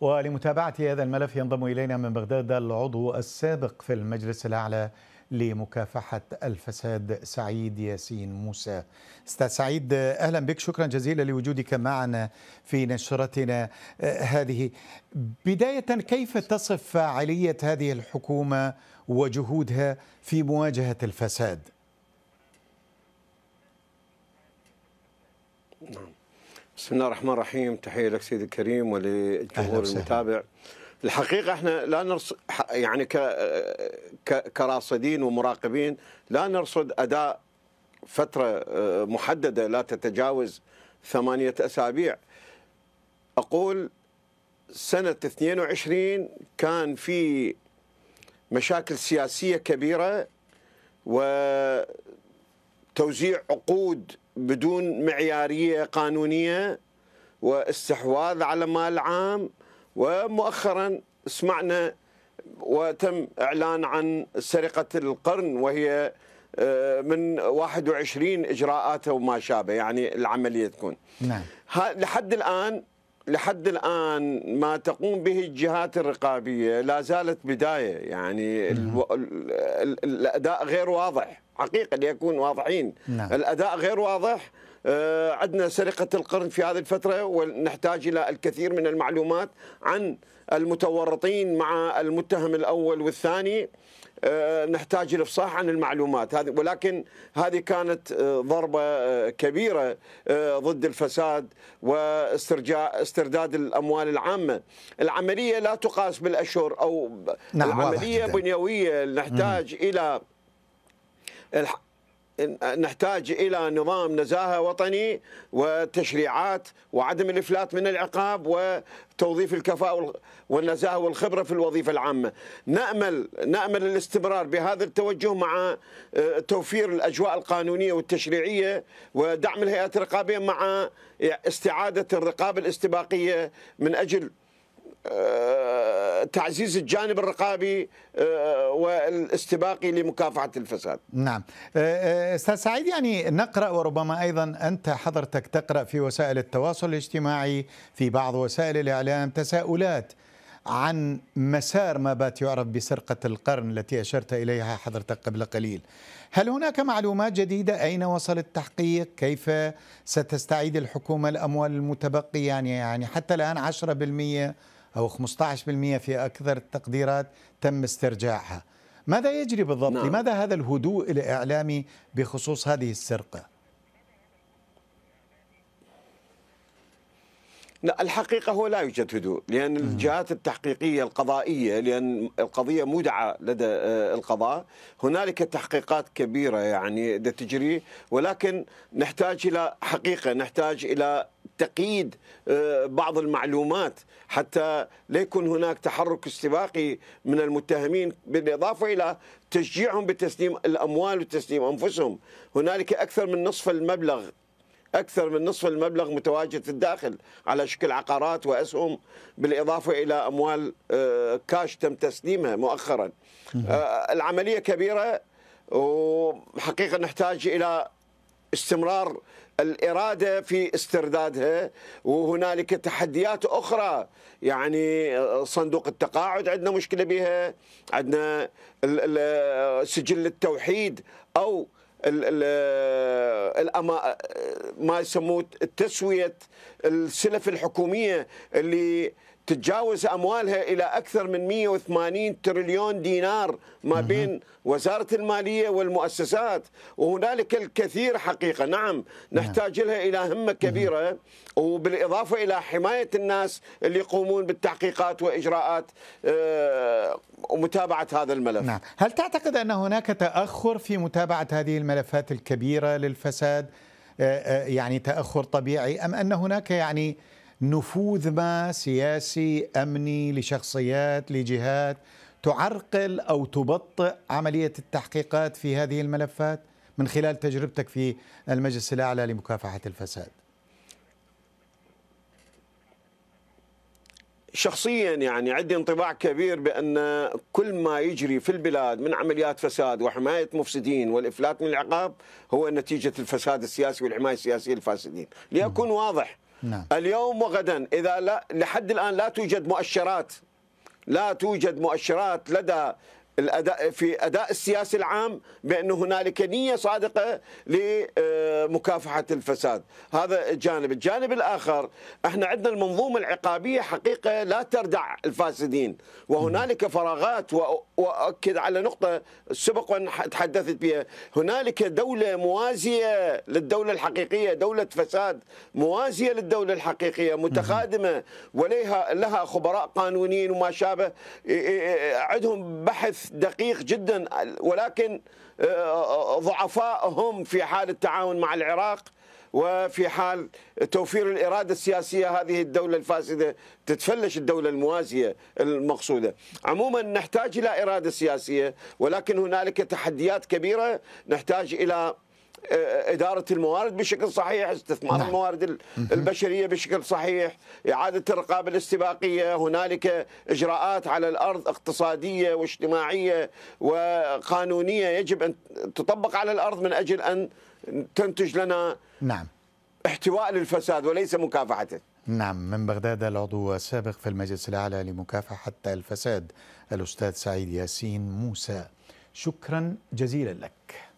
ولمتابعة هذا الملف ينضم إلينا من بغداد العضو السابق في المجلس الأعلى لمكافحة الفساد سعيد ياسين موسى استاذ سعيد أهلا بك شكرا جزيلا لوجودك معنا في نشرتنا آه، هذه بداية كيف تصف فاعلية هذه الحكومة وجهودها في مواجهة الفساد نعم بسم الله الرحمن الرحيم تحية لك سيدي الكريم وللجمهور المتابع الحقيقة احنا لا نرصد يعني ك... كراصدين ومراقبين لا نرصد أداء فترة آه، محددة لا تتجاوز ثمانية أسابيع أقول سنة 22 كان في مشاكل سياسية كبيرة وتوزيع عقود بدون معياريه قانونيه واستحواذ على مال عام ومؤخرا سمعنا وتم اعلان عن سرقه القرن وهي آه، من 21 اجراءات وما شابه يعني العمليه تكون نعم لحد الان لحد الان ما تقوم به الجهات الرقابيه لا زالت بدايه يعني نعم. الاداء غير واضح حقيقه ليكون واضحين نعم. الاداء غير واضح آه، عندنا سرقة القرن في هذه الفترة ونحتاج إلى الكثير من المعلومات عن المتورطين مع المتهم الأول والثاني آه، نحتاج الإفصاح عن المعلومات هذه ولكن هذه كانت آه، ضربة كبيرة ضد الفساد واسترجاع استرداد الأموال العامة العملية لا تقاس بالأشهر أو نعم العملية بنيوية نحتاج إلى نحتاج الى نظام نزاهه وطني وتشريعات وعدم الافلات من العقاب وتوظيف الكفاءه والنزاهه والخبره في الوظيفه العامه. نامل نامل الاستمرار بهذا التوجه مع آه، توفير الاجواء القانونيه والتشريعيه ودعم الهيئات الرقابيه مع استعاده الرقابه الاستباقيه من اجل آه، تعزيز الجانب الرقابي آه، والاستباقي لمكافحه الفساد. نعم. آه، استاذ سعيد يعني نقرا وربما ايضا انت حضرتك تقرا في وسائل التواصل الاجتماعي في بعض وسائل الاعلام تساؤلات عن مسار ما بات يعرف بسرقه القرن التي اشرت اليها حضرتك قبل قليل. هل هناك معلومات جديده اين وصل التحقيق؟ كيف ستستعيد الحكومه الاموال المتبقيه يعني يعني حتى الان 10% أو 15% في أكثر التقديرات تم استرجاعها ماذا يجري بالضبط؟ نعم. لماذا هذا الهدوء الإعلامي بخصوص هذه السرقة؟ لا الحقيقة هو لا يوجد هدوء لأن الجهات التحقيقية القضائية لأن القضية مودعة لدى آه، القضاء هنالك تحقيقات كبيرة يعني تجري ولكن نحتاج إلى حقيقة نحتاج إلى تقييد آه، بعض المعلومات حتى لا يكون هناك تحرك استباقي من المتهمين بالإضافة إلى تشجيعهم بتسليم الأموال وتسليم أنفسهم هنالك أكثر من نصف المبلغ أكثر من نصف المبلغ متواجد في الداخل على شكل عقارات وأسهم بالإضافة إلى أموال كاش آه، تم تسليمها مؤخرا آه، العملية كبيرة وحقيقة نحتاج إلى استمرار الاراده في استردادها وهنالك تحديات اخرى يعني آه، صندوق التقاعد عندنا مشكله بها عندنا آه، سجل التوحيد او الأما ما يسموه تسويه السلف الحكوميه اللي تتجاوز اموالها الى اكثر من 180 تريليون دينار ما بين وزاره الماليه والمؤسسات وهنالك الكثير حقيقه نعم, نعم. نحتاج لها الى همه كبيره وبالاضافه الى حمايه الناس اللي يقومون بالتحقيقات واجراءات آه، ومتابعه هذا الملف نعم هل تعتقد ان هناك تاخر في متابعه هذه الملف الملفات الكبيرة للفساد آه، آه، يعني تأخر طبيعي أم أن هناك يعني نفوذ ما سياسي أمني لشخصيات لجهات تعرقل أو تبطئ عملية التحقيقات في هذه الملفات من خلال تجربتك في المجلس الأعلى لمكافحة الفساد شخصيا يعني عندي انطباع كبير بان كل ما يجري في البلاد من عمليات فساد وحمايه مفسدين والافلات من العقاب هو نتيجه الفساد السياسي والحمايه السياسيه للفاسدين، ليكون نعم. واضح نعم. اليوم وغدا اذا لا لحد الان لا توجد مؤشرات لا توجد مؤشرات لدى الاداء في اداء السياسي العام بان هنالك نيه صادقه لمكافحه الفساد، هذا جانب، الجانب الاخر احنا عندنا المنظومه العقابيه حقيقه لا تردع الفاسدين، وهنالك فراغات واؤكد على نقطه سبق وان تحدثت بها، هنالك دوله موازيه للدوله الحقيقيه، دوله فساد موازيه للدوله الحقيقيه متخادمه ولها لها خبراء قانونيين وما شابه عندهم بحث دقيق جدا ولكن آه، آه، آه، ضعفائهم في حال التعاون مع العراق وفي حال توفير الإرادة السياسية هذه الدولة الفاسدة تتفلش الدولة الموازية المقصودة عموما نحتاج إلى إرادة سياسية ولكن هنالك تحديات كبيرة نحتاج إلى آه، اداره الموارد بشكل صحيح، استثمار نعم. الموارد البشريه بشكل صحيح، اعاده الرقابه الاستباقيه، هنالك اجراءات على الارض اقتصاديه واجتماعيه وقانونيه يجب ان تطبق على الارض من اجل ان تنتج لنا نعم احتواء للفساد وليس مكافحته. نعم من بغداد العضو السابق في المجلس الأعلى لمكافحة الفساد الأستاذ سعيد ياسين موسى شكرا جزيلا لك